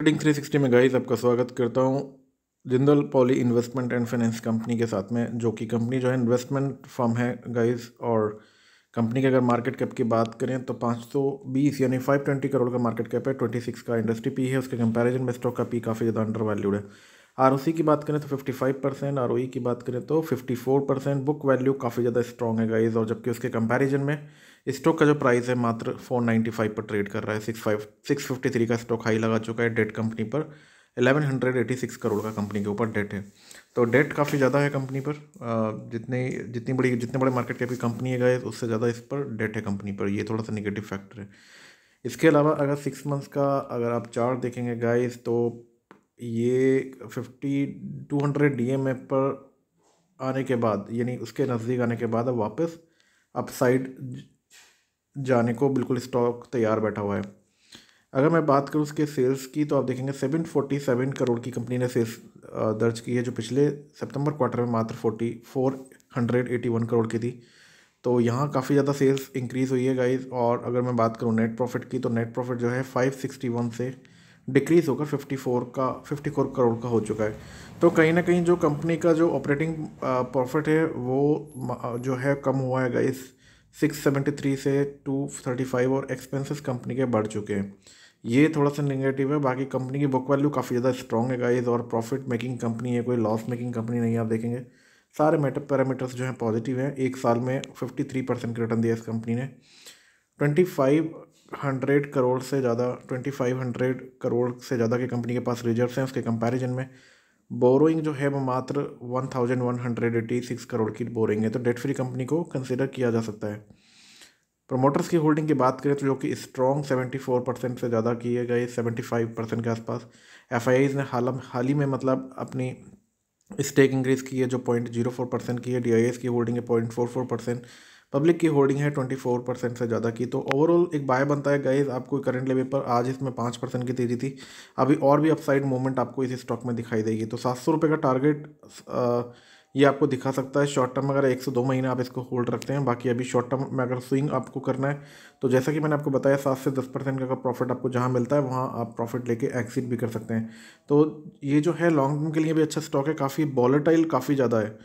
trading 360 में guys आपका स्वागत करता हूँ Jindal poly investment and finance company के साथ में जो कि कंपनी जो है इन्वेस्टमेंट फर्म है गाइस और कंपनी की अगर मार्केट कैप की बात करें तो 520 यानी 520 करोड़ का मार्केट कैप है 26 का इंडस्ट्री पी है उसके कंपैरिजन में स्टॉक का पी काफ़ी ज़्यादा अंडर वैल्यूड है आर की बात करें तो फिफ्टी परसेंट आर की बात करें तो फिफ्टी बुक वैल्यू काफ़ी ज़्यादा स्ट्रॉग है गाइज और जबकि उसके कंपेरिजन में स्टॉक का जो प्राइस है मात्र फोर नाइन्टी फाइव पर ट्रेड कर रहा है six five six fifty three का स्टॉक हाई लगा चुका है डेट कंपनी पर eleven hundred eighty six crore का कंपनी के ऊपर डेट है तो डेट काफ़ी ज़्यादा है कंपनी पर जितने जितनी बड़ी जितने बड़े मार्केट कैप की कंपनी है गए उससे ज़्यादा इस पर डेट है कंपनी पर ये थोड़ा सा निगेटिव फैक्टर है इसके अलावा अगर सिक्स मंथ्स का अगर आप चार्ट देखेंगे गाइस तो ये fifty two hundred D M A पर आने के बाद यानी उसके नज़दीक आने के बाद अब वापस अपसाइड जाने को बिल्कुल स्टॉक तैयार बैठा हुआ है अगर मैं बात करूँ उसके सेल्स की तो आप देखेंगे सेवन फोर्टी सेवन करोड़ की कंपनी ने सेल्स दर्ज की है जो पिछले सितंबर क्वार्टर में मात्र forty four hundred eighty one crore की थी तो यहाँ काफ़ी ज़्यादा सेल्स इंक्रीज़ हुई है गाइज और अगर मैं बात करूँ नेट प्रॉफिट की तो नेट प्रॉफिट जो है फाइव सिक्सटी वन से डिक्रीज़ होकर फिफ्टी फोर का फिफ्टी फोर करोड़ का हो चुका है तो कहीं ना कहीं जो कंपनी का जो ऑपरेटिंग प्रॉफिट है वो जो है कम हुआ है गाइज़ 673 से 235 और एक्सपेंसेस कंपनी के बढ़ चुके हैं ये थोड़ा सा नेगेटिव है बाकी कंपनी की बुक वैल्यू काफ़ी ज़्यादा स्ट्रॉन्ग है गाइज और प्रॉफिट मेकिंग कंपनी है कोई लॉस मेकिंग कंपनी नहीं आप देखेंगे सारे मेटर पैरामीटर्स जो हैं पॉजिटिव हैं एक साल में फिफ्टी थ्री परसेंट रिटर्न दिया इस कंपनी ने ट्वेंटी फाइव हंड्रेड करोड़ से ज़्यादा ट्वेंटी फाइव हंड्रेड करोड़ से ज़्यादा की कंपनी के पास रिजर्व्स हैं उसके कंपेरिजन में बोरोइंग जो है वो मात्र one thousand one hundred eighty six crore की बोरिंग है तो डेट फ्री कंपनी को कंसिडर किया जा सकता है प्रमोटर्स की होल्डिंग की बात करें तो जो कि स्ट्रॉन्ग सेवेंटी फोर परसेंट से ज़्यादा किए गए सेवेंटी फाइव परसेंट के आसपास एफ आई आईज़ ने हाल हाल ही में मतलब अपनी स्टेक इंक्रीज़ की है जो पॉइंट जीरो फोर परसेंट की है डी आई एस की होल्डिंग है point four four percent public की होल्डिंग है ट्वेंटी फोर परसेंट से ज़्यादा की तो ओवरऑल एक बाय बनता है गाइज आपको करंट लेवल पर आज इसमें पाँच परसेंट की तेज़ी थी अभी और भी अपसाइड मूवमेंट आपको इस स्टॉक में दिखाई देगी तो सात सौ का टारगेट ये आपको दिखा सकता है शॉर्ट टर्म अगर एक से दो महीने आप इसको होल्ड रखते हैं बाकी अभी शॉर्ट टर्म में अगर स्विंग आपको करना है तो जैसा कि मैंने आपको बताया सात से दस परसेंट का प्रॉफिट आपको जहाँ मिलता है वहाँ आप प्रॉफिट लेके एक्सिट भी कर सकते हैं तो ये जो है लॉन्ग टर्म के लिए भी अच्छा स्टॉक है काफ़ी वॉलेटाइल काफ़ी ज़्यादा है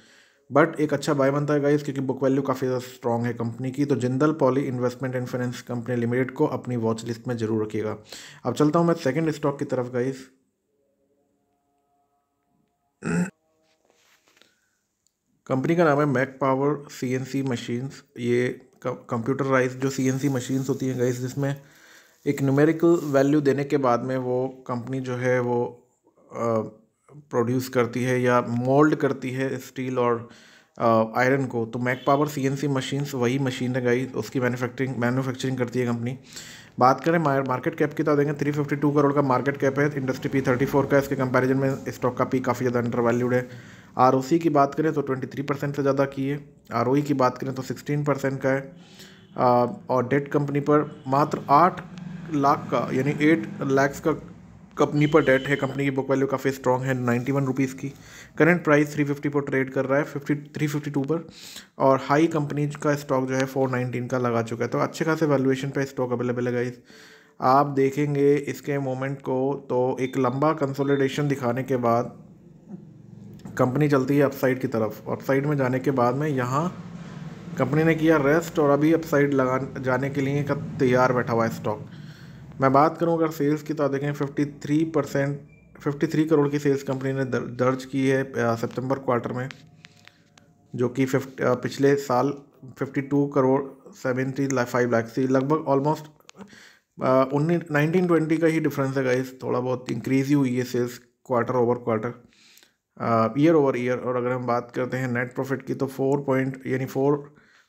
बट एक अच्छा बाय बनता है गाइस क्योंकि बुक वैल्यू काफ़ी ज़्यादा स्ट्रॉग है कंपनी की तो Jindal poly investment and finance company limited को अपनी वॉच लिस्ट में जरूर रखिएगा अब चलता हूँ मैं सेकेंड स्टॉक की तरफ गाइस कंपनी का नाम है मैक पावर सी मशीन्स ये कंप्यूटराइज जो सी मशीन्स होती हैं गाइस जिसमें एक न्यूमेरिकल वैल्यू देने के बाद में वो कंपनी जो है वो आ, प्रोड्यूस करती है या मोल्ड करती है स्टील और आयरन को तो मैक पावर सीएनसी मशीन्स वही मशीन है गई उसकी मैन्युफैक्चरिंग मैन्युफैक्चरिंग करती है कंपनी बात करें मार्केट कैप की तो देखें 352 करोड़ का मार्केट कैप है इंडस्ट्री पी 34 का इसके कंपैरिजन में स्टॉक का पी काफ़ी ज़्यादा अंडर वैल्यूड है आर की बात करें तो थ्री परसेंट से ज़्यादा की है आर e की बात करें तो सिक्सटीन परसेंट का है आ, और डेट कंपनी पर मात्र आठ लाख का यानी एट लैक्स का कंपनी पर डेट है कंपनी की बुक वैल्यू काफ़ी स्ट्रॉग है नाइन्टी वन रुपीज़ की करंट प्राइस थ्री फिफ्टी पर ट्रेड कर रहा है फिफ्टी थ्री फिफ्टी टू पर और हाई कंपनी का स्टॉक जो है फोर नाइनटीन का लगा चुका है तो अच्छे खासे वैल्यूएशन पर स्टॉक अवेलेबल है इस आप देखेंगे इसके मोमेंट को तो एक लंबा कंसोलिडेशन दिखाने के बाद कंपनी चलती है अपसाइड की तरफ अपसाइड में जाने के बाद में यहाँ कंपनी ने किया रेस्ट और अभी अपसाइड लगा जाने के लिए तैयार बैठा हुआ है स्टॉक मैं बात करूँ अगर सेल्स की तो आप देखें fifty three percent fifty three crore की सेल्स कंपनी ने दर्ज की है सितंबर क्वार्टर में जो कि पिछले साल fifty two crore seventy five lakh थी लगभग ऑलमोस्ट उन्नीस नाइनटीन ट्वेंटी का ही डिफरेंस है गाइस थोड़ा बहुत इंक्रीज ही हुई है sales quarter over quarter year over year और अगर हम बात करते हैं नेट प्रॉफिट की तो फोर पॉइंट यानी four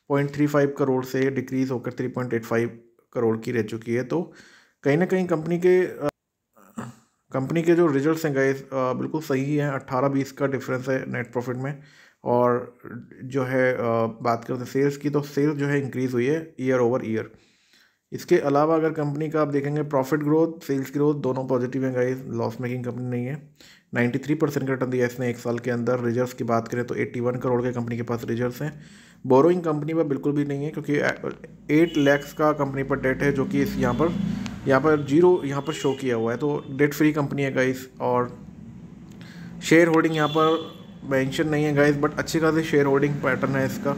point three five crore से डिक्रीज़ होकर three point eight five crore की रह चुकी है तो कहीं ना कहीं कंपनी के कंपनी के जो रिजल्ट्स हैं गए बिल्कुल सही हैं अट्ठारह बीस का डिफरेंस है नेट प्रॉफिट में और जो है बात करते हैं सेल्स की तो सेल्स जो है इंक्रीज़ हुई है ईयर ओवर ईयर इसके अलावा अगर कंपनी का आप देखेंगे प्रॉफिट ग्रोथ सेल्स ग्रोथ दोनों पॉजिटिव हैं गाइस लॉस मेकिंग कंपनी नहीं है नाइन्टी थ्री परसेंट का रिटर्न दिया इसने एक साल के अंदर रिजर्व की बात करें तो एट्टी वन करोड़ के कंपनी के पास रिजर्व हैं बोरोइंग कंपनी पर बिल्कुल भी नहीं है क्योंकि एट लैक्स का कंपनी पर डेट है जो कि इस यहाँ पर यहाँ पर जीरो यहाँ पर शो किया हुआ है तो डेट फ्री कंपनी है गाइस और शेयर होल्डिंग यहाँ पर मैंशन नहीं है गाइस बट अच्छी खासी शेयर होल्डिंग पैटर्न है इसका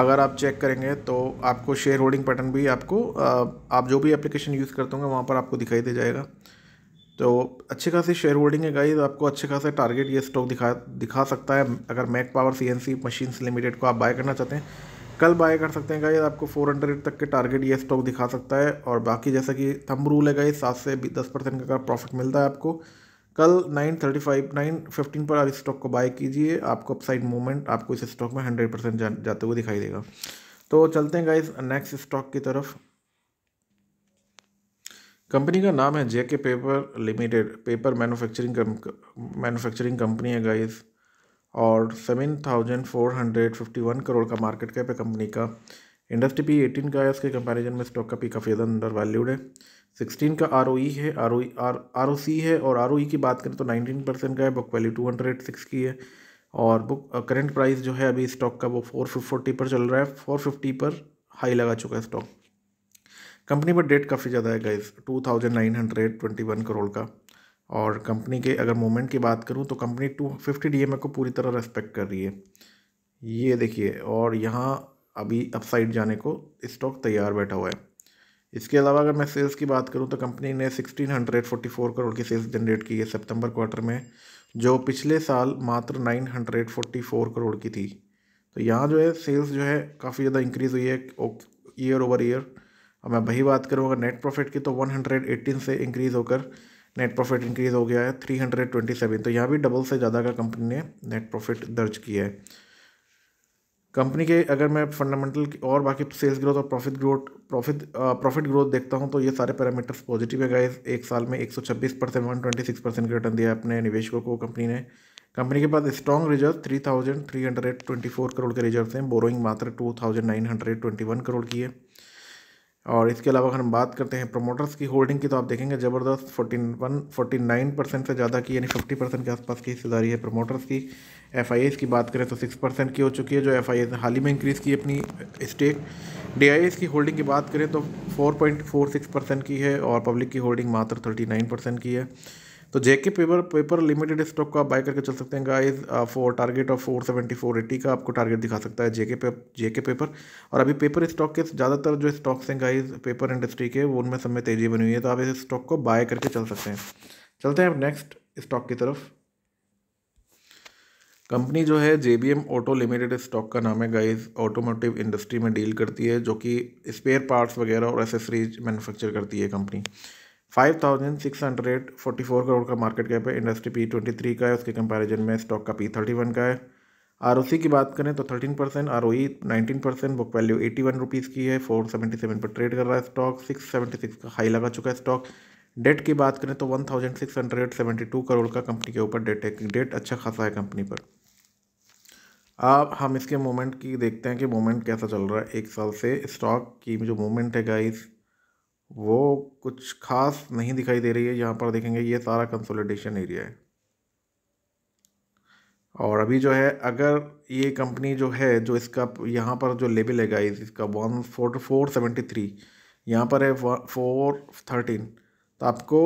अगर आप चेक करेंगे तो आपको शेयर होल्डिंग पैटर्न भी आपको आप जो भी एप्लीकेशन यूज़ करते होंगे वहाँ पर आपको दिखाई दे जाएगा तो अच्छे खासी शेयर होल्डिंग है गाइस आपको अच्छे खासे टारगेट ये स्टॉक दिखा दिखा सकता है अगर Mac power C machines limited को आप बाय करना चाहते हैं कल बाय कर सकते हैं गाइज आपको 400 तक के टारगेट ये स्टॉक दिखा सकता है और बाकी जैसा कि थम रूल है गाइज सात से दस परसेंट का प्रॉफिट मिलता है आपको कल 935 915 पर आप इस स्टॉक को बाय कीजिए आपको अपसाइड मूवमेंट आपको इस स्टॉक में 100 परसेंट जा, जाते हुए दिखाई देगा तो चलते हैं गाइज़ नेक्स्ट स्टॉक की तरफ कंपनी का नाम है JK paper limited paper manufacturing manufacturing company है गाइज़ और seven thousand four hundred fifty one crore का मार्केट कैप है कंपनी का इंडस्ट्री पी एटीन का है उसके कंपैरिजन में स्टॉक का पी काफ़ी ज़्यादा अंडर वैल्यूड है सिक्सटीन का आर e है आर आर आर है और आर e की बात करें तो नाइनटीन परसेंट का है book value two hundred six की है और बुक करंट प्राइस जो है अभी स्टॉक का वो फोर फोर्टी पर चल रहा है फोर फिफ्टी पर हाई लगा चुका है स्टॉक कंपनी पर डेट काफ़ी ज़्यादा है guys two thousand nine hundred twenty one crore का और कंपनी के अगर मूवमेंट की बात करूँ तो कंपनी टू फिफ्टी डी को पूरी तरह रेस्पेक्ट कर रही है ये देखिए और यहाँ अभी अपसाइड जाने को स्टॉक तैयार बैठा हुआ है इसके अलावा अगर मैं सेल्स की बात करूं तो कंपनी ने 1644 करोड़ की सेल्स जनरेट की है सितंबर क्वार्टर में जो पिछले साल मात्र 944 करोड़ की थी तो यहाँ जो है सेल्स जो है काफ़ी ज़्यादा इंक्रीज़ हुई है ईयर ओवर ईयर अब मैं वही बात करूँ अगर नेट प्रॉफिट की तो 118 से इंक्रीज़ होकर नेट प्रॉफिट इंक्रीज़ हो गया है थ्री हंड्रेड ट्वेंटी सेवन तो यहाँ भी डबल से ज़्यादा का कंपनी ने नेट प्रॉफिट दर्ज किया है कंपनी के अगर मैं फंडामेंटल और बाकी सेल्स ग्रोथ और profit growth profit profit growth देखता हूँ तो ये सारे पैरामीटर्स पॉजिटिव है गाइज एक साल में एक सौ छब्बीस percent one twenty six percent का रिटर्न दिया अपने निवेशकों को कंपनी ने कंपनी के पास strong reserve three thousand three hundred twenty four crore के रिजर्व हैं बोरोइंग मात्र two thousand nine hundred twenty one crore की है और इसके अलावा अगर हम बात करते हैं प्रमोटर्स की होल्डिंग की तो आप देखेंगे ज़बरदस्त forty one forty nine percent से ज़्यादा की यानी फिफ्टी परसेंट के आसपास की हिस्सेदारी है प्रमोटर्स की एफ आई एस की बात करें तो सिक्स परसेंट की हो चुकी है जो एफ आई एस हाल ही में इंक्रीज़ की अपनी स्टेक डी आई एस की होल्डिंग की बात करें तो four point four six percent की है और पब्लिक की होल्डिंग मात्र थर्टी नाइन परसेंट की है तो JK paper paper limited stock को आप बाय करके चल सकते हैं guys for target of four seventy four eighty का आपको टारगेट दिखा सकता है जेके पे जेके पेपर और अभी पेपर स्टॉक के ज़्यादातर जो स्टॉक्स हैं गाइस पेपर इंडस्ट्री के वो उनमें सब में तेज़ी बनी हुई है तो आप इस स्टॉक को बाय करके चल सकते हैं चलते हैं अब नेक्स्ट स्टॉक की तरफ कंपनी जो है J B M auto limited stock का नाम है गाइस ऑटोमोटिव इंडस्ट्री में डील करती है जो कि स्पेयर पार्ट्स वगैरह और एसेसरीज मैन्युफैक्चर करती है कंपनी 5,644 करोड़ का मार्केट कैप है इंडस्ट्री पी ट्वेंटी थ्री का है उसके कंपैरिजन में स्टॉक का पी थर्टी वन का है आर की बात करें तो thirteen percent R O nineteen percent book value eighty one rupees की है फोर सेवेंटी सेवन पर ट्रेड कर रहा है स्टॉक सिक्स सेवेंटी सिक्स का हाई लगा चुका है स्टॉक डेट की बात करें तो one thousand six hundred seventy two crore का कंपनी के ऊपर डेट है डेट अच्छा खासा है कंपनी पर अब हम इसके मोमेंट की देखते हैं कि मोमेंट कैसा चल रहा है एक साल से स्टॉक की जो मूवमेंट है गाइस वो कुछ खास नहीं दिखाई दे रही है यहाँ पर देखेंगे ये सारा कंसोलिडेशन एरिया है और अभी जो है अगर ये कंपनी जो है जो इसका यहाँ पर जो लेबल है गाइस इसका one four four seventy three यहाँ पर है फोर थर्टीन तो आपको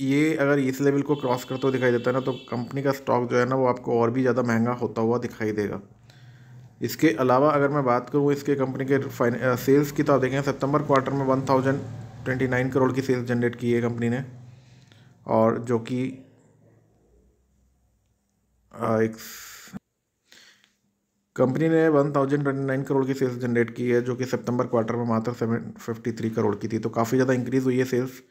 ये अगर इस लेवल को क्रॉस करते हुए दिखाई देता है ना तो कंपनी का स्टॉक जो है ना वो आपको और भी ज़्यादा महंगा होता हुआ दिखाई देगा इसके अलावा अगर मैं बात करूँ इसके कंपनी के फाइन सेल्स की तो आप देखें सितंबर क्वार्टर में one thousand twenty nine crore की सेल्स जनरेट की है कंपनी ने और जो कि एक कंपनी ने one thousand twenty nine crore की सेल्स जनरेट की है जो कि सितंबर क्वार्टर में मात्र सेवन फिफ्टी थ्री करोड़ की थी तो काफ़ी ज़्यादा इंक्रीज़ हुई है सेल्स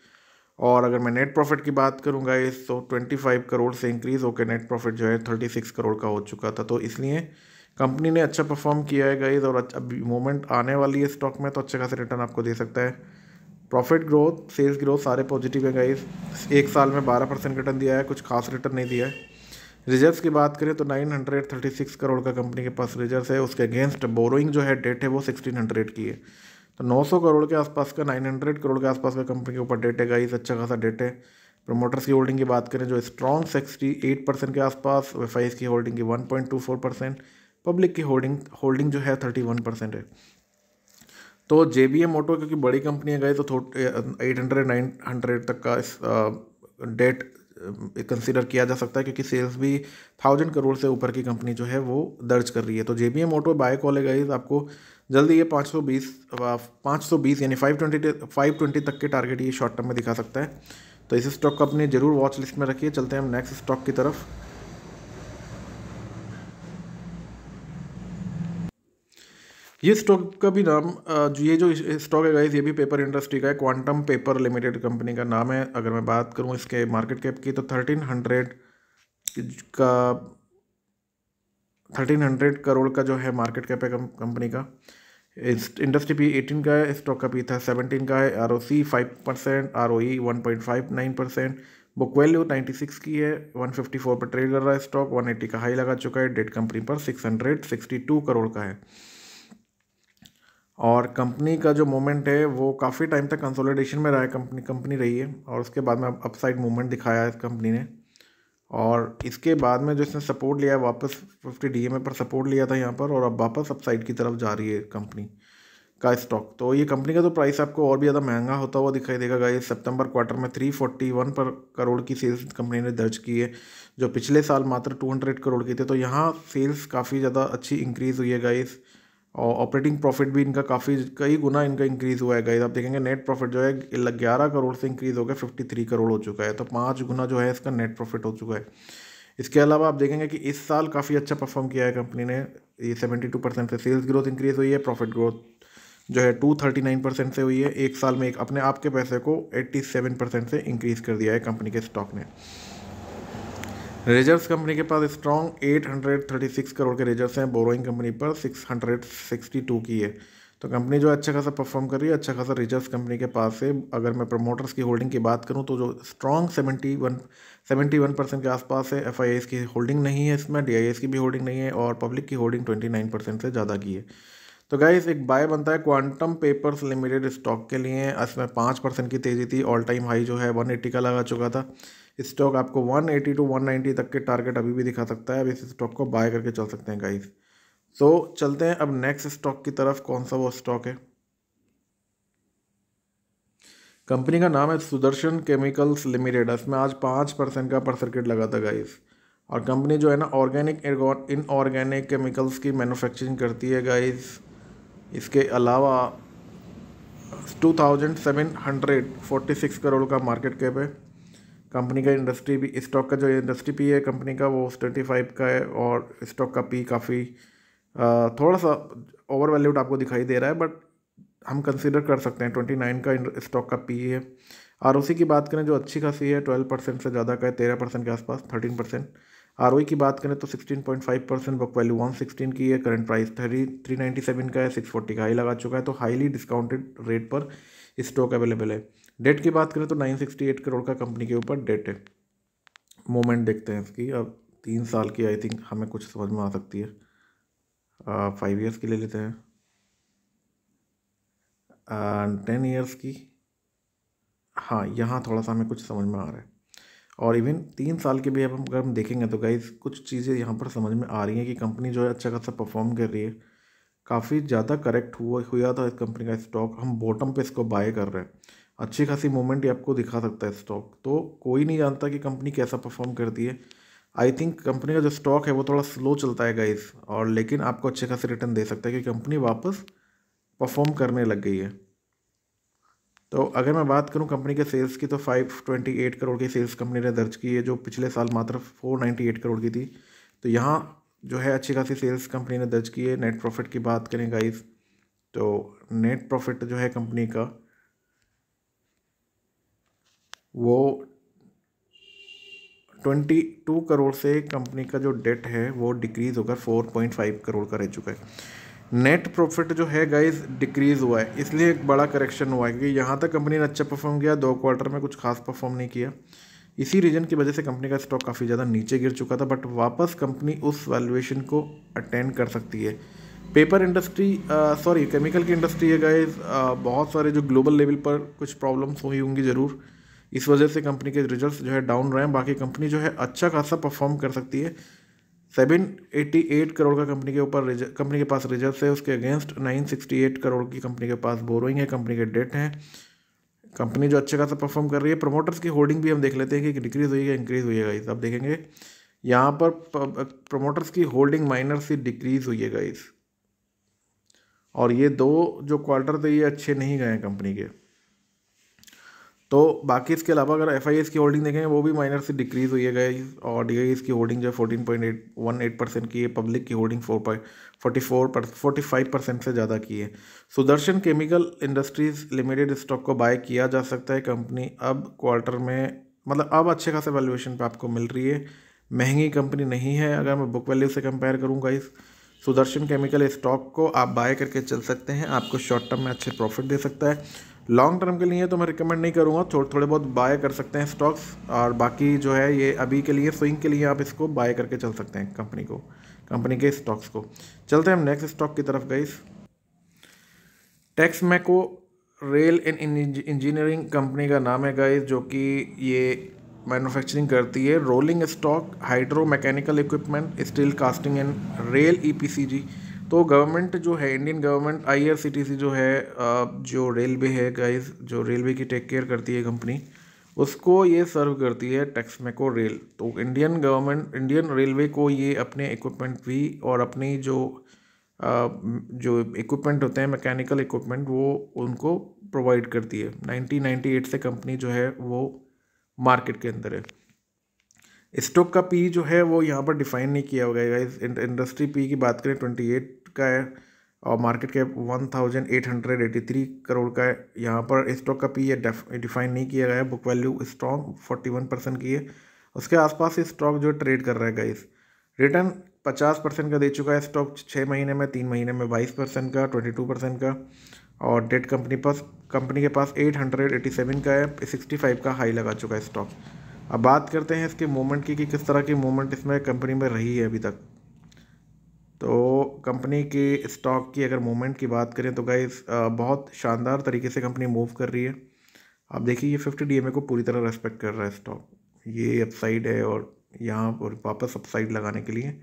और अगर मैं नेट प्रॉफिट की बात करूंगा इस तो ट्वेंटी फाइव करोड़ से इंक्रीज़ होकर नेट प्रॉफिट जो है थर्टी सिक्स करोड़ का हो चुका था तो इसलिए कंपनी ने अच्छा परफॉर्म किया है गाइज और अच्छा मोमेंट आने वाली है स्टॉक में तो अच्छे खासे रिटर्न आपको दे सकता है प्रॉफिट ग्रोथ सेल्स ग्रोथ सारे पॉजिटिव है गाइस एक साल में बारह परसेंट रिटर्न दिया है कुछ खास रिटर्न नहीं दिया है रिजर्व की बात करें तो 936 करोड़ का कंपनी के पास रिजर्व है उसके अगेंस्ट बोरोइंग जो है डेट है वो 1600 की है तो 900 करोड़ के आसपास का 900 करोड़ के आसपास का कंपनी के ऊपर डेट है गाइस अच्छा खासा डेट है प्रमोटर्स की होल्डिंग की बात करें जो स्ट्रॉन्ग सिक्सटी एट परसेंट के आसपास वेफाइज की होल्डिंग की one point two four percent public की होल्डिंग होल्डिंग जो है थर्टी वन परसेंट है तो जे बी एम ऑटो क्योंकि बड़ी कंपनियाँ गए तो एट हंड्रेड नाइन हंड्रेड तक का इस डेट कंसिडर किया जा सकता है क्योंकि सेल्स भी थाउजेंड करोड़ से ऊपर की कंपनी जो है वो दर्ज कर रही है तो J B M auto buy कॉले गए आपको जल्दी ये पाँच सौ बीस पाँच सौ बीस यानी फाइव ट्वेंटी फाइव ट्वेंटी तक के टारगेट ये शॉर्ट टर्म में दिखा सकता है तो इस स्टॉक को अपने जरूर वॉच लिस्ट में रखिए चलते हैं हम नेक्स्ट स्टॉक की तरफ ये स्टॉक का भी नाम ये जो स्टॉक है गाइज ये भी पेपर इंडस्ट्री का है क्वांटम पेपर लिमिटेड कंपनी का नाम है अगर मैं बात करूँ इसके मार्केट कैप की तो थर्टीन हंड्रेड का थर्टीन हंड्रेड करोड़ का जो है मार्केट कैप है कंपनी का इंडस्ट्री पी एटीन का है स्टॉक का पी था सेवनटीन का है R O C five percent R O E one point five nine percent book value ninety six की है वन फिफ्टी फोर पर ट्रेड कर रहा है स्टॉक वन एट्टी का हाई लगा चुका है डेट कंपनी पर six hundred sixty two crore का है और कंपनी का जो मोमेंट है वो काफ़ी टाइम तक कंसोलिडेशन में रहा है कंपनी कंपनी रही है और उसके बाद में अपसाइड मूवमेंट दिखाया है कंपनी ने और इसके बाद में जो इसने सपोर्ट लिया है वापस फिफ्टी डी पर सपोर्ट लिया था यहाँ पर और अब वापस अपसाइड की तरफ जा रही है कंपनी का स्टॉक तो ये कंपनी का तो प्राइस आपको और भी ज़्यादा महंगा होता हुआ दिखाई देगा गाइस सितंबर क्वार्टर में थ्री फोर्टी वन पर करोड़ की सेल्स कंपनी ने दर्ज की है जो पिछले साल मात्र टू हंड्रेड करोड़ की थी तो यहाँ सेल्स काफ़ी ज़्यादा अच्छी इंक्रीज़ हुई है गाइस और ऑपरेटिंग प्रॉफिट भी इनका काफ़ी कई गुना इनका इंक्रीज़ हुआ है गाइज आप देखेंगे नेट प्रॉफिट जो है ग्यारह करोड़ से इंक्रीज़ हो गया फिफ्टी थ्री करोड़ हो चुका है तो पाँच गुना जो है इसका नेट प्रॉफिट हो चुका है इसके अलावा आप देखेंगे कि इस साल काफ़ी अच्छा परफॉर्म किया है कंपनी ने ये सेवेंटी टू परसेंट से सेल्स ग्रोथ इंक्रीज़ हुई है प्रॉफिट ग्रोथ जो है टू थर्टी नाइन परसेंट से हुई है एक साल में एक अपने आप के पैसे को एट्टी सेवन परसेंट से इंक्रीज़ कर दिया है कंपनी के स्टॉक ने रिजर्व्स कंपनी के पास स्ट्रॉन्ग 836 करोड़ के रिजर्व्स हैं बोरोइंग कंपनी पर 662 की है तो कंपनी जो अच्छा खासा परफॉर्म कर रही है अच्छा खासा रिजर्व्स कंपनी के पास है अगर मैं प्रमोटर्स की होल्डिंग की बात करूं तो जो स्ट्रॉन्ग 71 71 परसेंट के आसपास है एफ की होल्डिंग नहीं है इसमें डी की भी होल्डिंग नहीं है और पब्लिक की होल्डिंग ट्वेंटी परसेंट से ज़्यादा की है तो गाइज एक बाय बनता है क्वांटम पेपर्स लिमिटेड स्टॉक के लिए इसमें पाँच परसेंट की तेज़ी थी ऑल टाइम हाई जो है वन एट्टी का लगा चुका था स्टॉक आपको one eighty two one ninety तक के टारगेट अभी भी दिखा सकता है अब इस स्टॉक को बाय करके चल सकते हैं गाइज तो चलते हैं अब नेक्स्ट स्टॉक की तरफ कौन सा वो स्टॉक है कंपनी का नाम है सुदर्शन केमिकल्स लिमिटेड इसमें आज पाँच परसेंट का पर सर्किट लगा था गाइस और कंपनी जो है ना ऑर्गेनिक इनऑर्गेनिक केमिकल्स की मैन्युफैक्चरिंग करती है गाइस इसके अलावा 2746 करोड़ का मार्केट कैप है कंपनी का इंडस्ट्री भी स्टॉक का जो इंडस्ट्री पी है कंपनी का वो ट्वेंटी फाइव का है और स्टॉक का पी काफ़ी थोड़ा सा ओवर वैल्यूड आपको दिखाई दे रहा है बट हम कंसिडर कर सकते हैं ट्वेंटी नाइन का स्टॉक का पी है आर की बात करें जो अच्छी खासी है ट्वेल्व परसेंट से ज़्यादा का है तेरह परसेंट के आसपास थर्टीन परसेंट आर की बात करें तो 16.5 परसेंट बुक वैल्यू 116 की है करंट प्राइस थ्री थ्री का है 640 का हाई लगा चुका है तो हाईली डिस्काउंटेड रेट पर स्टॉक अवेलेबल है डेट की बात करें तो 968 करोड़ का कंपनी के ऊपर डेट है मोमेंट देखते हैं इसकी अब तीन साल की आई थिंक हमें कुछ समझ में आ सकती है फाइव ईयर्स की ले लेते हैं टेन ईयर्स की हाँ यहाँ थोड़ा सा हमें कुछ समझ में आ रहा है और इवन तीन साल के भी अब हम अगर हम देखेंगे तो गाइज कुछ चीज़ें यहाँ पर समझ में आ रही हैं कि कंपनी जो है अच्छा खासा परफॉर्म कर रही है काफ़ी ज़्यादा करेक्ट हुआ हुआ था इस कंपनी का स्टॉक हम बॉटम पे इसको बाय कर रहे हैं अच्छी खासी मोमेंट ये आपको दिखा सकता है स्टॉक तो कोई नहीं जानता कि कंपनी कैसा परफॉर्म करती है आई थिंक कंपनी का जो स्टॉक है वो थोड़ा स्लो चलता है गाइज और लेकिन आपको अच्छे खासे रिटर्न दे सकता है कि कंपनी वापस परफॉर्म करने लग गई है तो अगर मैं बात करूं कंपनी के सेल्स की तो 528 करोड़ की सेल्स कंपनी ने दर्ज की है जो पिछले साल मात्र 498 करोड़ की थी तो यहाँ जो है अच्छी खासी सेल्स कंपनी ने दर्ज की है नेट प्रॉफिट की बात करें गाइस तो नेट प्रॉफिट जो है कंपनी का वो ट्वेंटी टू करोड़ से कंपनी का जो डेट है वो डिक्रीज़ होकर फोर पॉइंट फाइव करोड़ का रह चुका है नेट प्रॉफिट जो है गाइज डिक्रीज़ हुआ है इसलिए एक बड़ा करेक्शन हुआ है क्योंकि यहाँ तक कंपनी ने अच्छा परफॉर्म किया दो क्वार्टर में कुछ खास परफॉर्म नहीं किया इसी रीजन की वजह से कंपनी का स्टॉक काफ़ी ज़्यादा नीचे गिर चुका था बट वापस कंपनी उस वैल्यूएशन को अटेंड कर सकती है पेपर इंडस्ट्री सॉरी केमिकल की इंडस्ट्री है गाइज बहुत सारे जो ग्लोबल लेवल पर कुछ प्रॉब्लम्स हुई होंगी ज़रूर इस वजह से कंपनी के रिजल्ट जो है डाउन रहे हैं बाकी कंपनी जो है अच्छा खासा परफॉर्म कर सकती है सेवन एट्टी एट करोड़ का कंपनी के ऊपर कंपनी के पास रिजर्व है उसके against nine sixty eight crore की कंपनी के पास बोरोइंग है कंपनी के डेट हैं कंपनी जो अच्छे खासा परफॉर्म कर रही है प्रमोटर्स की होल्डिंग भी हम देख लेते हैं कि डिक्रीज़ हुई है इंक्रीज़ हुई है गाइस आप देखेंगे यहाँ पर प्रमोटर्स की होल्डिंग माइनर सी डिक्रीज़ हुई है गाइस और ये दो जो क्वार्टर थे ये अच्छे नहीं गए हैं कंपनी के तो बाकी इसके अलावा अगर एफ की होल्डिंग देखें वो भी माइनर से डिक्रीज़ हुई है गई और डी की होल्डिंग जो है fourteen point eight one eight percent की है पब्लिक की holding four point forty four पर फोर्टी फाइव परसेंट से ज़्यादा की है Sudarshan chemical industries limited stock को बाय किया जा सकता है कंपनी अब क्वार्टर में मतलब अब अच्छे खासे वैल्यूएशन पर आपको मिल रही है महंगी कंपनी नहीं है अगर मैं बुक वैल्यू से कंपेयर करूँगा इस सुदर्शन केमिकल स्टॉक को आप बाय करके चल सकते हैं आपको शॉर्ट टर्म में अच्छे प्रॉफिट दे सकता है लॉन्ग टर्म के लिए तो मैं रिकमेंड नहीं करूँगा थोड़े थोड़े बहुत बाय कर सकते हैं स्टॉक्स और बाकी जो है ये अभी के लिए स्विंग के लिए आप इसको बाय करके चल सकते हैं कंपनी को कंपनी के स्टॉक्स को चलते हैं हम नेक्स्ट स्टॉक की तरफ गई Texmaco rail and engineering company का नाम है गाइस जो कि ये मैन्युफैक्चरिंग करती है rolling stock hydro mechanical equipment steel casting and rail EPCG तो गवर्नमेंट जो है इंडियन गवर्नमेंट आईआरसीटीसी जो है जो रेलवे है गाइस जो रेलवे की टेक केयर करती है कंपनी उसको ये सर्व करती है टेक्समेको रेल तो इंडियन गवर्नमेंट इंडियन रेलवे को ये अपने इक्विपमेंट भी और अपनी जो जो इक्विपमेंट होते हैं मैकेनिकल इक्विपमेंट वो उनको प्रोवाइड करती है 1998 से कंपनी जो है वो मार्केट के अंदर है स्टॉक का पी जो है वो यहाँ पर डिफाइन नहीं किया हुआ है इंडस्ट्री पी की बात करें ट्वेंटी एट का है और market cap one thousand eight hundred eighty three crore का है यहाँ पर स्टॉक का पी ये डिफाइन नहीं किया गया है book value strong forty one percent की है उसके आसपास स्टॉक जो ट्रेड कर रहा है गाइस रिटर्न पचास परसेंट का दे चुका है स्टॉक छः महीने में तीन महीने में बाईस परसेंट का ट्वेंटी टू परसेंट का और डेट कंपनी पास कंपनी के पास एट हंड्रेड एटी सेवन का है सिक्सटी फाइव का हाई लगा चुका है स्टॉक अब बात करते हैं इसके मूवमेंट की कि किस तरह की मूवमेंट इसमें कंपनी में रही है अभी तक तो कंपनी के स्टॉक की अगर मूवमेंट की बात करें तो गाइस बहुत शानदार तरीके से कंपनी मूव कर रही है आप देखिए ये फिफ्टी डी को पूरी तरह रेस्पेक्ट कर रहा है स्टॉक ये अपसाइड है और यहाँ पर वापस अपसाइड लगाने के लिए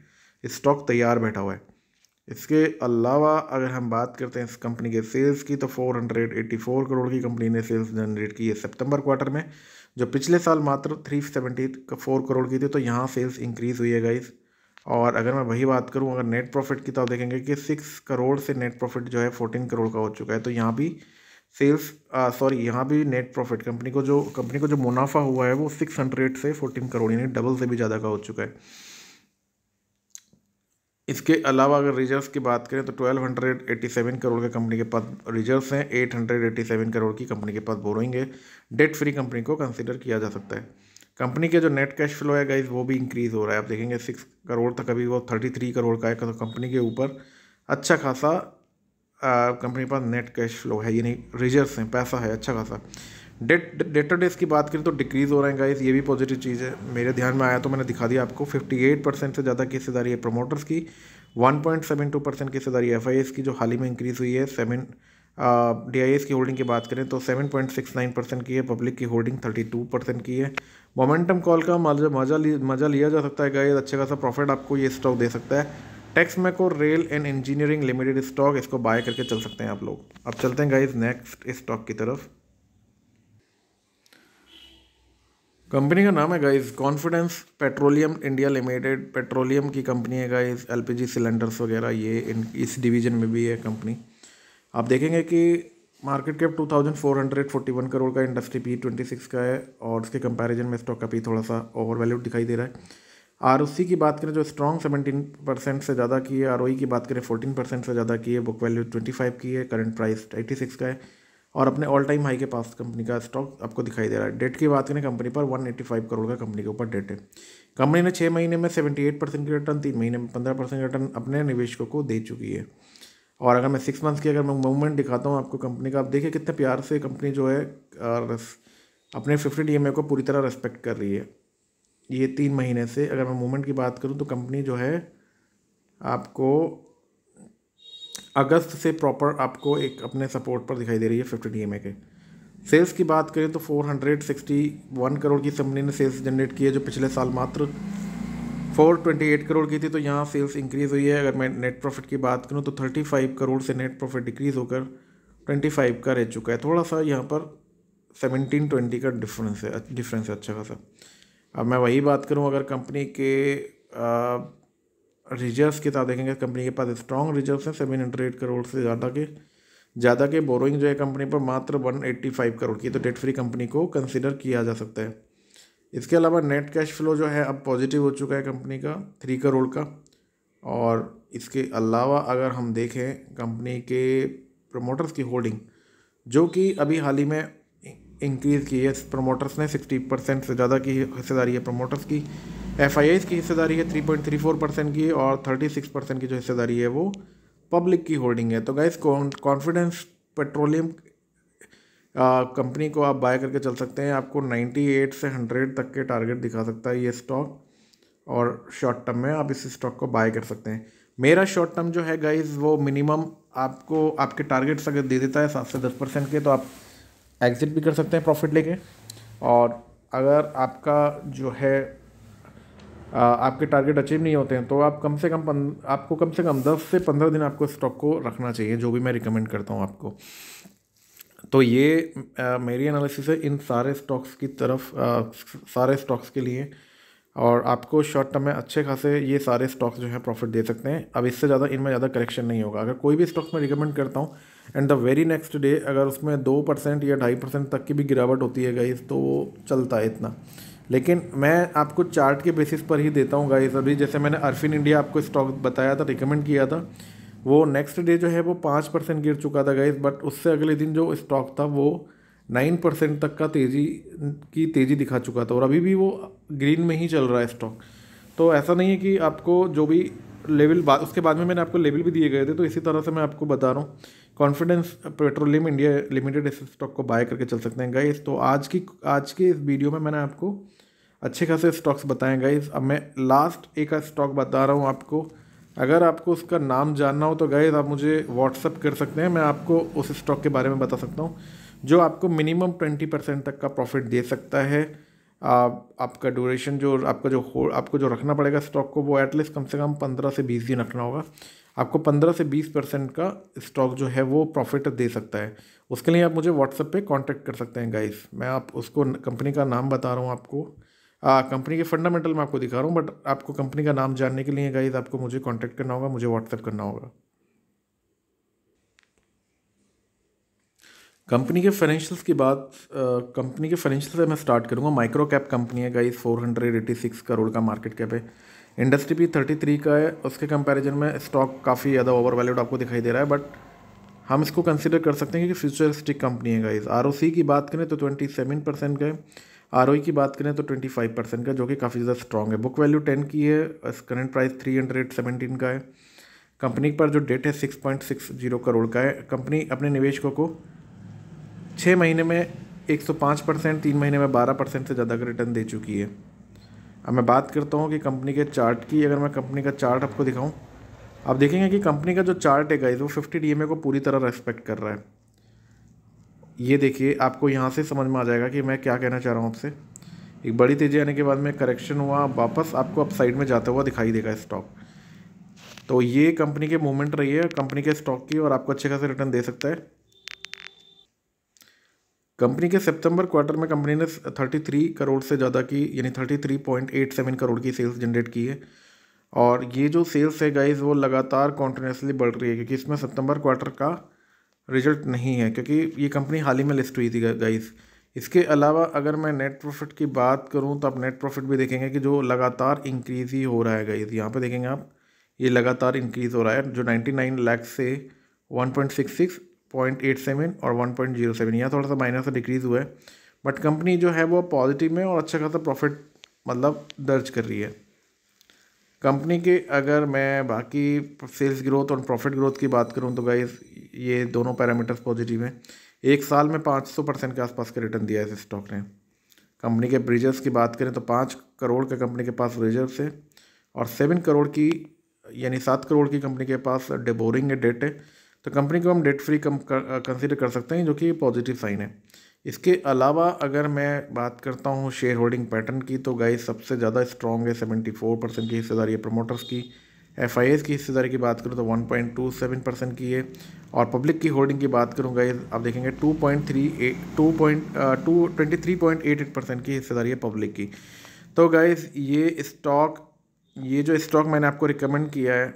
स्टॉक तैयार बैठा हुआ है इसके अलावा अगर हम बात करते हैं इस कंपनी के सेल्स की तो 484 करोड़ की कंपनी ने सेल्स जनरेट की है सितंबर क्वार्टर में जो पिछले साल मात्र 374 करोड़ की थी तो यहाँ सेल्स इंक्रीज़ हुई है गाइज़ और अगर मैं वही बात करूँ अगर नेट प्रॉफिट की तो आप देखेंगे कि सिक्स करोड़ से नेट प्रॉफिट जो है फोर्टीन करोड़ का हो चुका है तो यहाँ भी सेल्स सॉरी यहाँ भी नेट प्रॉफिट कंपनी को जो कंपनी को जो मुनाफा हुआ है वो सिक्स हंड्रेड से फोर्टीन करोड़ यानी डबल से भी ज़्यादा का हो चुका है इसके अलावा अगर रिजर्व की बात करें तो 1287 करोड़ के कंपनी के पास रिजर्व हैं 887 करोड़ की कंपनी के पास बोरोइंग है डेट फ्री कंपनी को कंसिडर किया जा सकता है कंपनी के जो नेट कैश फ्लो है गाइज वो भी इंक्रीज़ हो रहा है आप देखेंगे सिक्स करोड़ तक अभी वो थर्टी थ्री करोड़ का है तो कंपनी के ऊपर अच्छा खासा कंपनी के पास नेट कैश फ्लो है यानी रिजर्व हैं पैसा है अच्छा खासा डेट डेटर डेज की बात करें तो डिक्रीज़ हो रहे हैं गाइज़ ये भी पॉजिटिव चीज़ है मेरे ध्यान में आया तो मैंने दिखा दिया आपको 58 परसेंट से ज़्यादा की हिस्सेदारी है प्रमोटर्स की 1.72 परसेंट की हिस्सेदारी एफ की जो हाल ही में इंक्रीज़ हुई है सेवन डी आई एस की होल्डिंग की बात करें तो seven point six nine percent की है पब्लिक की होल्डिंग थर्टी टू परसेंट की है मोमेंटम कॉल का मजा मजा मजा लिया जा सकता है गाइज अच्छा खासा प्रॉफिट आपको ये स्टॉक दे सकता है Texmaco rail and engineering limited stock इसको बाय करके चल सकते हैं आप लोग अब चलते हैं गाइज नेक्स्ट स्टॉक की तरफ कंपनी का नाम है guys confidence petroleum India limited petroleum की कंपनी है गाइज एलपीजी सिलेंडर्स वगैरह ये इन इस डिवीजन में भी है कंपनी आप देखेंगे कि मार्केट कैप 2441 करोड़ का इंडस्ट्री पी 26 का है और उसके कंपैरिजन में स्टॉक का पी थोड़ा सा ओवर वैल्यू दिखाई दे रहा है आर की बात करें जो स्ट्रॉन्ग सेवेंटीन परसेंट से ज़्यादा की है आर e की बात करें फोर्टीन परसेंट से ज़्यादा की है बुक वैल्यू ट्वेंटी की है करंट प्राइस 86 का है और अपने ऑल टाइम हाई के पास कंपनी का स्टॉक आपको दिखाई दे रहा है डेट की बात करें कंपनी पर 185 करोड़ का कंपनी के ऊपर डेट है कंपनी ने छः महीने में 78 परसेंट की रिटर्न तीन महीने में 15 परसेंट रिटर्न अपने निवेशकों को दे चुकी है और अगर मैं सिक्स मंथ्स की अगर मैं मूवमेंट दिखाता हूँ आपको कंपनी का आप देखिए कितने प्यार से कंपनी जो है अपने फिफ्टी डी को पूरी तरह रेस्पेक्ट कर रही है ये तीन महीने से अगर मैं मूवमेंट की बात करूँ तो कंपनी जो है आपको अगस्त से प्रॉपर आपको एक अपने सपोर्ट पर दिखाई दे रही है फिफ्टी डी के सेल्स की बात करें तो 461 करोड़ की कंपनी ने सेल्स जनरेट किए जो पिछले साल मात्र 428 करोड़ की थी तो यहाँ सेल्स इंक्रीज़ हुई है अगर मैं नेट प्रॉफिट की बात करूँ तो 35 करोड़ से नेट प्रॉफिट डिक्रीज़ होकर 25 का रह चुका है थोड़ा सा यहाँ पर 1720 का डिफरेंस है डिफरेंस है अच्छा खासा अब मैं वही बात करूँ अगर कंपनी के आ, रिजर्व के साथ देखेंगे कंपनी के पास स्ट्रॉन्ग रिजर्व हैं सेवन हंड्रेड करोड़ से ज़्यादा के ज़्यादा के बोरोइंग जो है कंपनी पर मात्र वन एट्टी फाइव करोड़ की तो डेट फ्री कंपनी को कंसिडर किया जा सकता है इसके अलावा नेट कैश फ्लो जो है अब पॉजिटिव हो चुका है कंपनी का थ्री करोड़ का और इसके अलावा अगर हम देखें कंपनी के प्रमोटर्स की होल्डिंग जो कि अभी हाल ही में इंक्रीज़ की है प्रमोटर्स ने सिक्सटी परसेंट से ज़्यादा की हिस्सेदारी है प्रमोटर्स की एफ की हिस्सेदारी है 3.34 परसेंट की और 36 परसेंट की जो हिस्सेदारी है वो पब्लिक की होल्डिंग है तो गाइस कॉन्फिडेंस पेट्रोलियम कंपनी को आप बाय करके चल सकते हैं आपको 98 से 100 तक के टारगेट दिखा सकता है ये स्टॉक और शॉर्ट टर्म में आप इस स्टॉक को बाय कर सकते हैं मेरा शॉर्ट टर्म जो है गाइज वो मिनिमम आपको आपके टारगेट्स अगर दे देता है सात से दस परसेंट के तो आप एग्ज़िट भी कर सकते हैं प्रॉफिट लेके और अगर आपका जो है आपके टारगेट अचीव नहीं होते हैं तो आप कम से कम पन, आपको कम से कम दस से पंद्रह दिन आपको स्टॉक को रखना चाहिए जो भी मैं रिकमेंड करता हूँ आपको तो ये आ, मेरी एनालिसिस है इन सारे स्टॉक्स की तरफ आ, सारे स्टॉक्स के लिए और आपको शॉर्ट टर्म में अच्छे खासे ये सारे स्टॉक्स जो है प्रॉफिट दे सकते हैं अब इससे ज़्यादा इनमें ज़्यादा करेक्शन नहीं होगा अगर कोई भी स्टॉक्स मैं रिकमेंड करता हूँ and the very next day अगर उसमें दो परसेंट या ढाई परसेंट तक की भी गिरावट होती है गई तो वो चलता है इतना लेकिन मैं आपको चार्ट के बेसिस पर ही देता हूँ गाइस अभी जैसे मैंने अर्फिन इंडिया आपको स्टॉक बताया था रिकमेंड किया था वो नेक्स्ट डे जो है वो पाँच परसेंट गिर चुका था गाइस बट उससे अगले दिन जो स्टॉक था वो नाइन परसेंट तक का तेज़ी की तेज़ी दिखा चुका था और अभी भी वो ग्रीन में ही चल रहा है स्टॉक तो ऐसा नहीं है कि आपको जो भी लेवल बाद उसके बाद में मैंने आपको लेवल भी दिए गए थे तो इसी तरह से मैं आपको बता रहा हूँ कॉन्फिडेंस पेट्रोलियम इंडिया लिमिटेड इस स्टॉक को बाय करके चल सकते हैं गाइज़ तो आज की आज के इस वीडियो में मैंने आपको अच्छे खासे स्टॉक्स बताएँ गाइज अब मैं लास्ट एक स्टॉक बता रहा हूँ आपको अगर आपको उसका नाम जानना हो तो गाइज आप मुझे व्हाट्सअप कर सकते हैं मैं आपको उस स्टॉक के बारे में बता सकता हूँ जो आपको मिनिमम ट्वेंटी परसेंट तक का प्रॉफिट दे सकता है आपका ड्यूरेशन जो आपका जो हो आपको जो रखना पड़ेगा स्टॉक को वो एटलीस्ट कम से कम पंद्रह से बीस दिन रखना होगा आपको पंद्रह से बीस परसेंट का स्टॉक जो है वो प्रॉफिट दे सकता है उसके लिए आप मुझे व्हाट्सएप पे कांटेक्ट कर सकते हैं गाइस मैं आप उसको कंपनी का नाम बता रहा हूँ आपको कंपनी के फंडामेंटल मैं आपको दिखा रहा हूँ बट आपको कंपनी का नाम जानने के लिए गाइज आपको मुझे कॉन्टैक्ट करना होगा मुझे व्हाट्सअप करना होगा कंपनी के फाइनेंशियल्स की बात कंपनी के फाइनेंशियल से मैं स्टार्ट करूँगा माइक्रो कैप कंपनी है guys four hundred eighty six crore का मार्केट कैप है इंडस्ट्री भी थर्टी थ्री का है उसके कंपैरिजन में स्टॉक काफ़ी ज़्यादा ओवर वैल्यूड आपको दिखाई दे रहा है बट हम इसको कंसिडर कर सकते हैं कि फ्यूचरिस्टिक कंपनी है गाइज आर की बात करें तो ट्वेंटी सेवन परसेंट का आर e की बात करें तो ट्वेंटी फाइव परसेंट का जो कि काफ़ी ज़्यादा स्ट्रॉग है बुक वैल्यू टेन की है current price three hundred seventeen का है कंपनी पर जो डेट है six point six zero crore का है कंपनी अपने निवेशकों को छः महीने में 105 परसेंट तीन महीने में 12 परसेंट से ज़्यादा का रिटर्न दे चुकी है अब मैं बात करता हूँ कि कंपनी के चार्ट की अगर मैं कंपनी का चार्ट आपको दिखाऊँ आप देखेंगे कि कंपनी का जो चार्ट है गाइज वो फिफ्टी डी को पूरी तरह रेस्पेक्ट कर रहा है ये देखिए आपको यहाँ से समझ में आ जाएगा कि मैं क्या कहना चाह रहा हूँ आपसे एक बड़ी तेज़ी आने के बाद में करेक्शन हुआ वापस आपको अप साइड में जाता हुआ दिखाई देगा स्टॉक तो ये कंपनी के मूवमेंट रही है कंपनी के स्टॉक की और आपको अच्छे खासे रिटर्न दे सकता है कंपनी के सितंबर क्वार्टर में कंपनी ने 33 करोड़ से ज़्यादा की यानी 33.87 करोड़ की सेल्स जनरेट की है और ये जो सेल्स है गाइज वो लगातार कॉन्टीन्यूसली बढ़ रही है क्योंकि इसमें सितंबर क्वार्टर का रिजल्ट नहीं है क्योंकि ये कंपनी हाल ही में लिस्ट हुई थी गाइज इसके अलावा अगर मैं नेट प्रॉफिट की बात करूँ तो आप नेट प्रॉफिट भी देखेंगे कि जो लगातार इंक्रीज़ ही हो रहा है गाइज यहाँ पर देखेंगे आप ये लगातार इंक्रीज़ हो रहा है जो नाइन्टी लाख से 1.66 पॉइंट एट सेवन और वन पॉइंट जीरो सेवन यहाँ थोड़ा सा माइनस सा डिक्रीज़ हुआ है बट कंपनी जो है वो पॉजिटिव में और अच्छा खासा प्रॉफिट मतलब दर्ज कर रही है कंपनी के अगर मैं बाकी सेल्स ग्रोथ और प्रॉफिट ग्रोथ की बात करूँ तो गाइज ये दोनों पैरामीटर्स पॉजिटिव हैं एक साल में पाँच सौ परसेंट के आसपास का रिटर्न दिया है इस स्टॉक ने कंपनी के ब्रिजर्स की बात करें तो पाँच करोड़ का कंपनी के पास ब्रिजर्स है और सेवन करोड़ की यानी सात करोड़ की कंपनी के पास डेबोरिंग डेट है तो कंपनी को हम डेट फ्री कम कंसिडर कर सकते हैं जो कि पॉजिटिव साइन है इसके अलावा अगर मैं बात करता हूँ शेयर होल्डिंग पैटर्न की तो गाइस सबसे ज़्यादा स्ट्रॉन्ग है सेवेंटी फोर परसेंट की हिस्सेदारी है प्रमोटर्स की एफ की हिस्सेदारी की बात करूँ तो one point two seven percent की है और पब्लिक की होल्डिंग की बात करूँ गाइस आप देखेंगे two point three eight two point two twenty three point eight eight percent की हिस्सेदारी है पब्लिक की तो गाइज ये स्टॉक ये जो स्टॉक मैंने आपको रिकमेंड किया है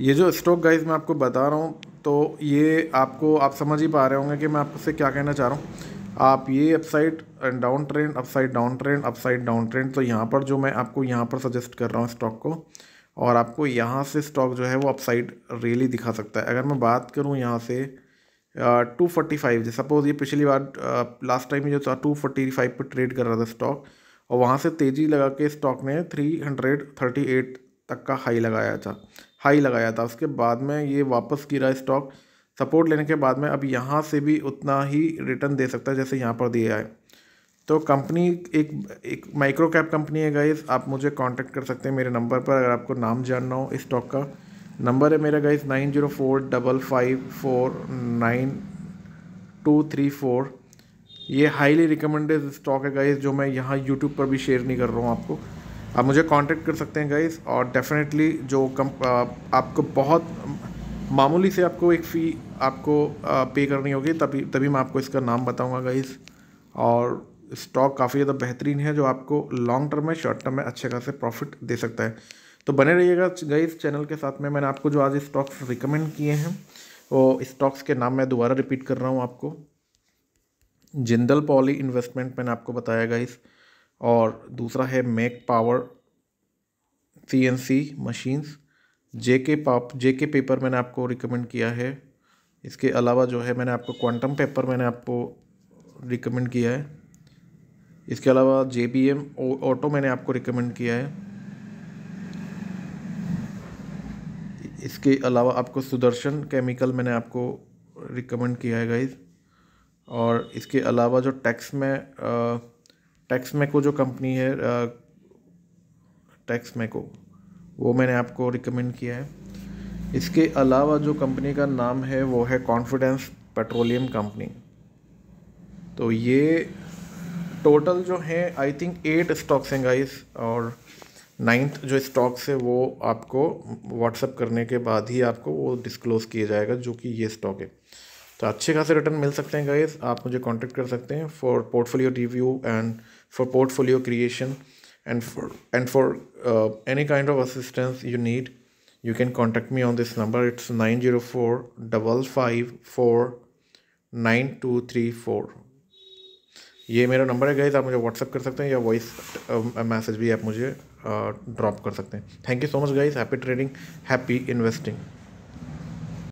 ये जो स्टॉक गाइज मैं आपको बता रहा हूँ तो ये आपको आप समझ ही पा रहे होंगे कि मैं आपसे क्या कहना चाह रहा हूँ आप ये upside down trend upside down trend upside down trend तो यहाँ पर जो मैं आपको यहाँ पर सजेस्ट कर रहा हूँ स्टॉक को और आपको यहाँ से स्टॉक जो है वो अपसाइड रियली दिखा सकता है अगर मैं बात करूँ यहाँ से टू फोर्टी फाइव जैसे सपोज ये पिछली बार लास्ट टाइम जो था टू फोर्टी फाइव पर ट्रेड कर रहा था स्टॉक और वहाँ से तेज़ी लगा के स्टॉक ने थ्री हंड्रेड थर्टी एट तक का हाई लगाया था हाई लगाया था उसके बाद में ये वापस गिरा स्टॉक सपोर्ट लेने के बाद में अब यहाँ से भी उतना ही रिटर्न दे सकता है जैसे यहाँ पर दिया है तो कंपनी एक एक माइक्रो कैप कंपनी है गाइस आप मुझे कांटेक्ट कर सकते हैं मेरे नंबर पर अगर आपको नाम जानना हो इस स्टॉक का नंबर है मेरा guys nine zero four double five four nine two three four ये हाईली रिकमेंडेड स्टॉक है गाइस जो मैं यहाँ यूट्यूब पर भी शेयर नहीं कर रहा हूँ आपको आप मुझे कांटेक्ट कर सकते हैं गाइस और डेफिनेटली जो कम आपको बहुत मामूली से आपको एक फ़ी आपको पे करनी होगी तभी तभी मैं आपको इसका नाम बताऊंगा गाइस और स्टॉक काफ़ी ज़्यादा बेहतरीन है जो आपको लॉन्ग टर्म में शॉर्ट टर्म में अच्छे खासे प्रॉफिट दे सकता है तो बने रहिएगा गाइस चैनल के साथ में मैंने आपको जो आज स्टॉक्स रिकमेंड किए हैं वो स्टॉक्स के नाम मैं दोबारा रिपीट कर रहा हूँ आपको जिंदल पॉली इन्वेस्टमेंट मैंने आपको बताया गाइस और दूसरा है Mac power C N C machines J K पाप जे के पेपर मैंने आपको रिकमेंड किया है इसके अलावा जो है मैंने आपको क्वांटम पेपर मैंने आपको रिकमेंड किया है इसके अलावा जे बी एम ऑटो मैंने आपको रिकमेंड किया है इसके अलावा आपको सुदर्शन केमिकल मैंने आपको रिकमेंड किया है गाइज और इसके अलावा जो टैक्स में आ, टैक्स मेको जो कंपनी है टैक्स मेको वो मैंने आपको रिकमेंड किया है इसके अलावा जो कंपनी का नाम है वो है कॉन्फिडेंस पेट्रोलियम कंपनी तो ये टोटल जो है आई थिंक एट स्टॉक्स हैं गाइस और नाइन्थ जो स्टॉक्स है वो आपको व्हाट्सअप करने के बाद ही आपको वो डिस्क्लोज़ किया जाएगा जो कि ये स्टॉक है तो अच्छे खासे रिटर्न मिल सकते हैं गाइस आप मुझे कांटेक्ट कर सकते हैं for portfolio review and for portfolio creation and for and for uh, any kind of assistance you need you can contact me on this number it's 904 554 9234 ये मेरा नंबर है गाइज आप मुझे व्हाट्सअप कर सकते हैं या वॉइस मैसेज भी आप मुझे ड्रॉप कर सकते हैं thank you so much guys happy trading happy investing